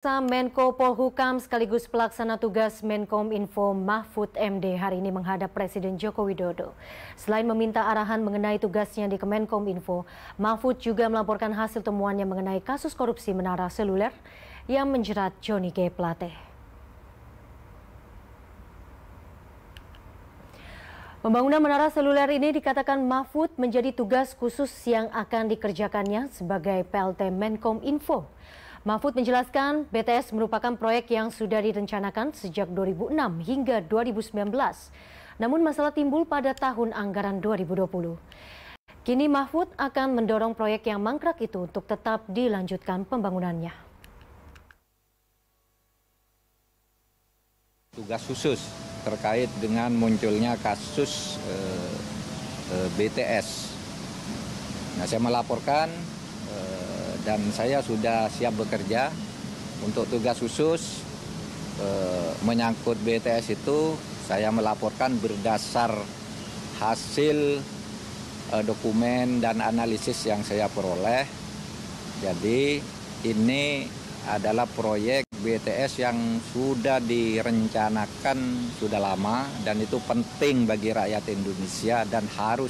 Menko Polhukam sekaligus pelaksana tugas Menkom Info Mahfud MD hari ini menghadap Presiden Joko Widodo. Selain meminta arahan mengenai tugasnya di Kemenkom Info, Mahfud juga melaporkan hasil temuannya mengenai kasus korupsi menara seluler yang menjerat Johnny G. Plate. Pembangunan menara seluler ini dikatakan Mahfud menjadi tugas khusus yang akan dikerjakannya sebagai PLT Menkom Info. Mahfud menjelaskan BTS merupakan proyek yang sudah direncanakan sejak 2006 hingga 2019. Namun masalah timbul pada tahun anggaran 2020. Kini Mahfud akan mendorong proyek yang mangkrak itu untuk tetap dilanjutkan pembangunannya. Tugas khusus terkait dengan munculnya kasus eh, eh BTS. Nah, saya melaporkan eh, dan saya sudah siap bekerja untuk tugas khusus eh, menyangkut BTS itu saya melaporkan berdasar hasil eh, dokumen dan analisis yang saya peroleh. Jadi ini adalah proyek BTS yang sudah direncanakan sudah lama dan itu penting bagi rakyat Indonesia dan harus